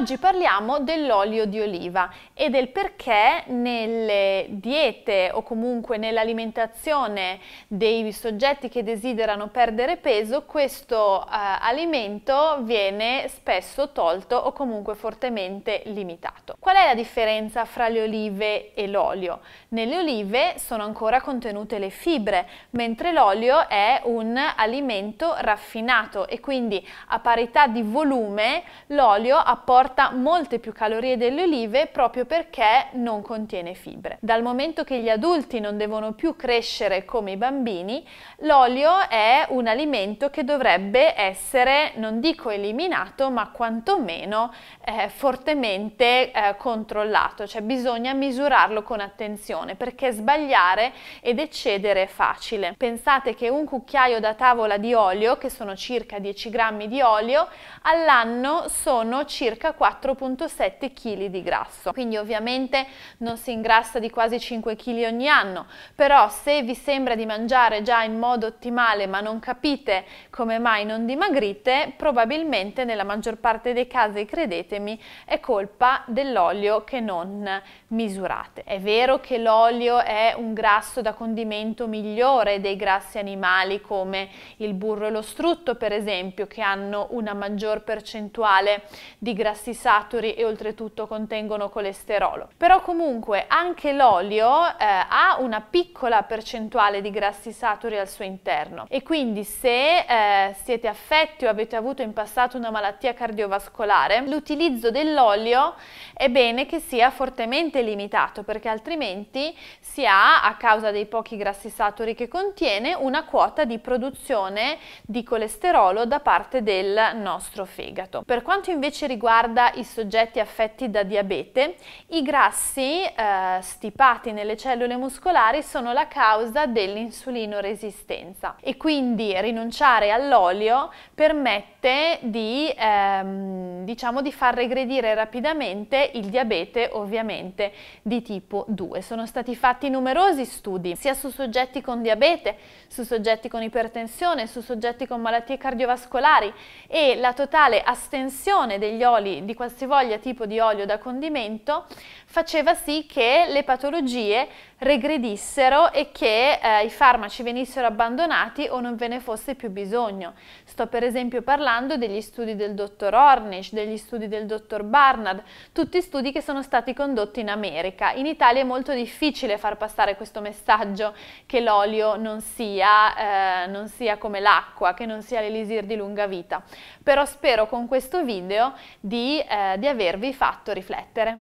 Oggi parliamo dell'olio di oliva e del perché nelle diete o comunque nell'alimentazione dei soggetti che desiderano perdere peso questo eh, alimento viene spesso tolto o comunque fortemente limitato. Qual è la differenza fra le olive e l'olio? Nelle olive sono ancora contenute le fibre, mentre l'olio è un alimento raffinato e quindi a parità di volume l'olio apporta comporta molte più calorie delle olive proprio perché non contiene fibre. Dal momento che gli adulti non devono più crescere come i bambini, l'olio è un alimento che dovrebbe essere, non dico eliminato, ma quantomeno eh, fortemente eh, controllato, cioè bisogna misurarlo con attenzione perché sbagliare ed eccedere è facile. Pensate che un cucchiaio da tavola di olio, che sono circa 10 grammi di olio, all'anno sono circa 44,7 kg di grasso. Quindi ovviamente non si ingrassa di quasi 5 kg ogni anno, però se vi sembra di mangiare già in modo ottimale ma non capite come mai non dimagrite, probabilmente nella maggior parte dei casi, credetemi, è colpa dell'olio che non misurate. È vero che l'olio è un grasso da condimento migliore dei grassi animali come il burro e lo strutto, per esempio, che hanno una maggior percentuale di grassi saturi e oltretutto contengono colesterolo. Però comunque anche l'olio eh, ha una piccola percentuale di grassi saturi al suo interno e quindi se eh, siete affetti o avete avuto in passato una malattia cardiovascolare, l'utilizzo dell'olio è bene che sia fortemente limitato perché altrimenti si ha, a causa dei pochi grassi saturi che contiene, una quota di produzione di colesterolo da parte del nostro fegato. Per quanto invece riguarda riguarda i soggetti affetti da diabete, i grassi eh, stipati nelle cellule muscolari sono la causa dell'insulino resistenza e quindi rinunciare all'olio permette di, ehm, diciamo, di far regredire rapidamente il diabete ovviamente di tipo 2. Sono stati fatti numerosi studi sia su soggetti con diabete, su soggetti con ipertensione, su soggetti con malattie cardiovascolari e la totale astensione degli oli di, di qualsivoglia tipo di olio da condimento faceva sì che le patologie regredissero e che eh, i farmaci venissero abbandonati o non ve ne fosse più bisogno. Sto per esempio parlando degli studi del dottor Ornish, degli studi del dottor Barnard, tutti studi che sono stati condotti in America. In Italia è molto difficile far passare questo messaggio che l'olio non sia, eh, non sia come l'acqua, che non sia l'elisir di lunga vita. Però spero con questo video di di, eh, di avervi fatto riflettere.